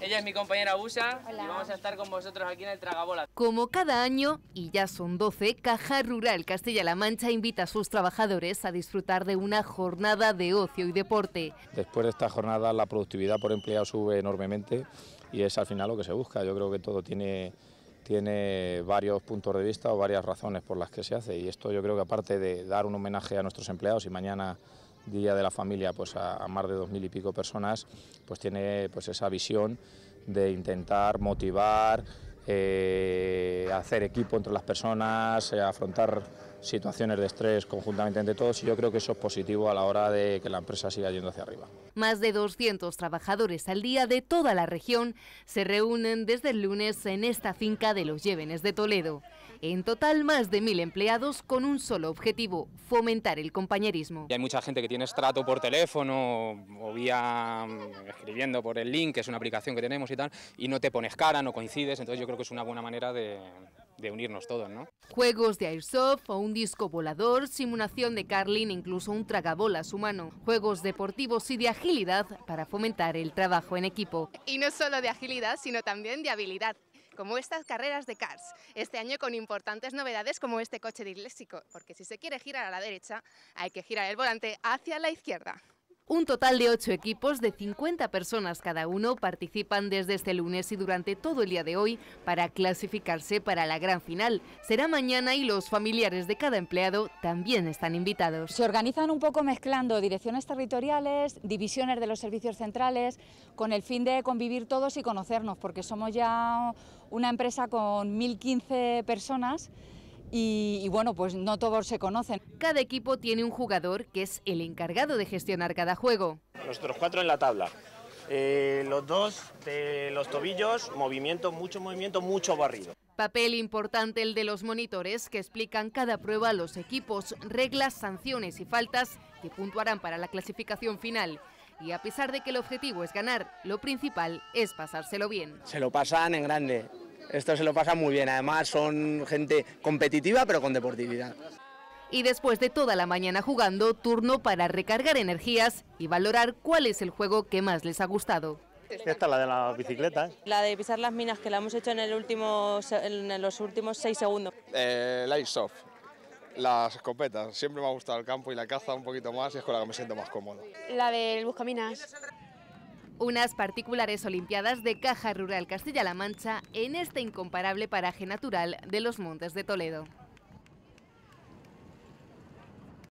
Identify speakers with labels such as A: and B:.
A: Ella es mi compañera Busa y vamos a estar con vosotros aquí en el Tragabola. Como cada año, y ya son 12, Caja Rural Castilla-La Mancha invita a sus trabajadores a disfrutar de una jornada de ocio y deporte.
B: Después de esta jornada la productividad por empleado sube enormemente y es al final lo que se busca. Yo creo que todo tiene, tiene varios puntos de vista o varias razones por las que se hace y esto yo creo que aparte de dar un homenaje a nuestros empleados y mañana Día de la Familia pues a, más de dos mil y pico personas, pues tiene pues esa visión de intentar motivar, eh, hacer equipo entre las personas, eh, afrontar situaciones de estrés conjuntamente entre todos y yo creo que eso es positivo a la hora de que la empresa siga yendo hacia arriba.
A: Más de 200 trabajadores al día de toda la región se reúnen desde el lunes en esta finca de los Llévenes de Toledo. En total, más de mil empleados con un solo objetivo, fomentar el compañerismo.
B: Y hay mucha gente que tiene trato por teléfono o vía mm, escribiendo por el link, que es una aplicación que tenemos y tal, y no te pones cara, no coincides, entonces yo creo que es una buena manera de, de unirnos todos, ¿no?
A: Juegos de airsoft o un disco volador, simulación de carlin incluso un tragabolas humano, juegos deportivos y de agilidad para fomentar el trabajo en equipo. Y no solo de agilidad, sino también de habilidad como estas carreras de cars, este año con importantes novedades como este coche disléxico, porque si se quiere girar a la derecha, hay que girar el volante hacia la izquierda. Un total de ocho equipos de 50 personas cada uno participan desde este lunes y durante todo el día de hoy para clasificarse para la gran final. Será mañana y los familiares de cada empleado también están invitados. Se organizan un poco mezclando direcciones territoriales, divisiones de los servicios centrales, con el fin de convivir todos y conocernos, porque somos ya una empresa con 1.015 personas. Y, y, bueno, pues no todos se conocen cada equipo tiene un jugador que es el encargado de gestionar cada juego.
B: Nuestros cuatro en la tabla. Eh, los dos de los tobillos, movimiento, mucho movimiento, mucho barrido.
A: Papel importante el de los monitores que explican cada prueba a los equipos, reglas, sanciones y faltas que puntuarán para la clasificación final. Y a pesar de que el objetivo es ganar, lo principal es pasárselo bien.
B: Se lo pasan en grande. Esto se lo pasan muy bien. Además son gente competitiva pero con deportividad
A: y después de toda la mañana jugando, turno para recargar energías y valorar cuál es el juego que más les ha gustado.
B: Esta es la de las bicicletas. ¿eh?
A: La de pisar las minas, que la hemos hecho en, los últimos seis segundos.
B: Eh, soft las escopetas. Siempre me ha gustado el campo y la caza un poquito más y es con la que me siento más cómodo.
A: La del buscaminas. Unas particulares olimpiadas de Caja Rural Castilla-La Mancha en este incomparable paraje natural de los Montes de Toledo.